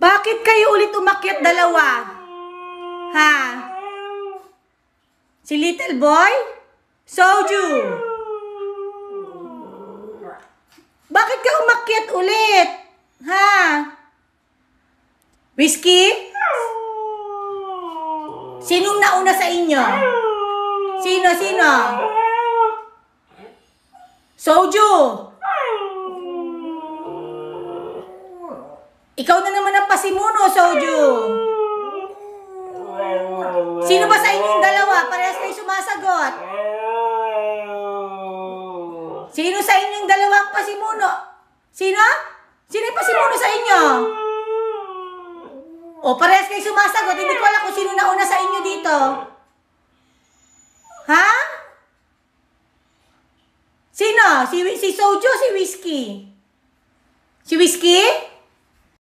Bakit kayo ulit umakyat dalawa? Ha? Si little boy? Soju. Bakit ka umakyat ulit? Ha? Whiskey? Sinong nauna sa inyo? Sino, sino? Soju. Ikaw na naman ang pasimuno, Soju. Sino ba sa inyong dalawa? Parehas kayo sumasagot. Sino sa inyong dalawa ang pasimuno? Sino? Sino yung pasimuno sa inyo? O, parehas kayo sumasagot. Hindi ko alam kung sino na una sa inyo dito. Ha? Sino? Si, si Soju si Whiskey? Si Whiskey?